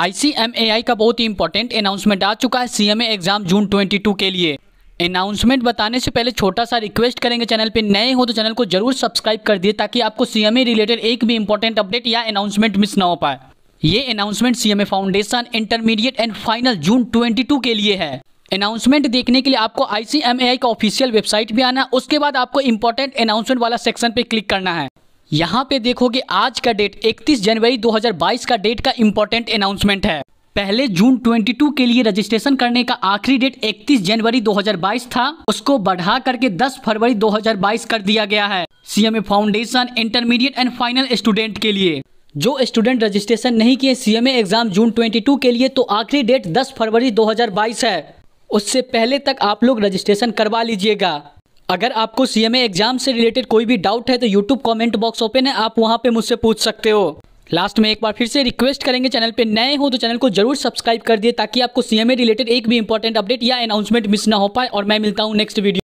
आई का बहुत ही important announcement आ चुका है सीएमए एग्जाम जून 22 के लिए अनाउंसमेंट बताने से पहले छोटा सा रिक्वेस्ट करेंगे चैनल पे नए हो तो चैनल को जरूर सब्सक्राइब कर दिए ताकि आपको सीएमए रिलेटेड एक भी इंपॉर्टेंट अपडेट या अनाउंसमेंट मिस ना हो पाए ये announcement CMA foundation intermediate and final June twenty के लिए है अनाउंसमेंट देखने के लिए आपको आईसीएमए का ऑफिशियल वेबसाइट भी आना उसके बाद आपको इंपॉर्टेंट अनाउंसमेंट वाला सेक्शन पे क्लिक करना है यहाँ पे देखोगे आज का डेट 31 जनवरी 2022 का डेट का इम्पोर्टेंट अनाउंसमेंट है पहले जून 22 के लिए रजिस्ट्रेशन करने का आखिरी डेट 31 जनवरी 2022 था उसको बढ़ा करके 10 फरवरी 2022 कर दिया गया है CMA foundation intermediate and final student के लिए जो स्टूडेंट रजिस्ट्रेशन नहीं किए सीएमए एग्जाम जून ट्वेंटी के लिए तो आखिरी डेट दस फरवरी दो है उससे पहले तक आप लोग रजिस्ट्रेशन करवा लीजिएगा अगर आपको सीएमए एग्जाम से रिलेटेड कोई भी डाउट है तो यूट्यूब कमेंट बॉक्स ओपन है आप वहां पे मुझसे पूछ सकते हो लास्ट में एक बार फिर से रिक्वेस्ट करेंगे चैनल पे नए हो तो चैनल को जरूर सब्सक्राइब कर दिए ताकि आपको सीएमए रिलेटेड एक भी इंपॉर्टेंट अपडेट या अनाउंसमेंट मिस ना हो पाए और मैं मिलता हूँ नेक्स्ट वीडियो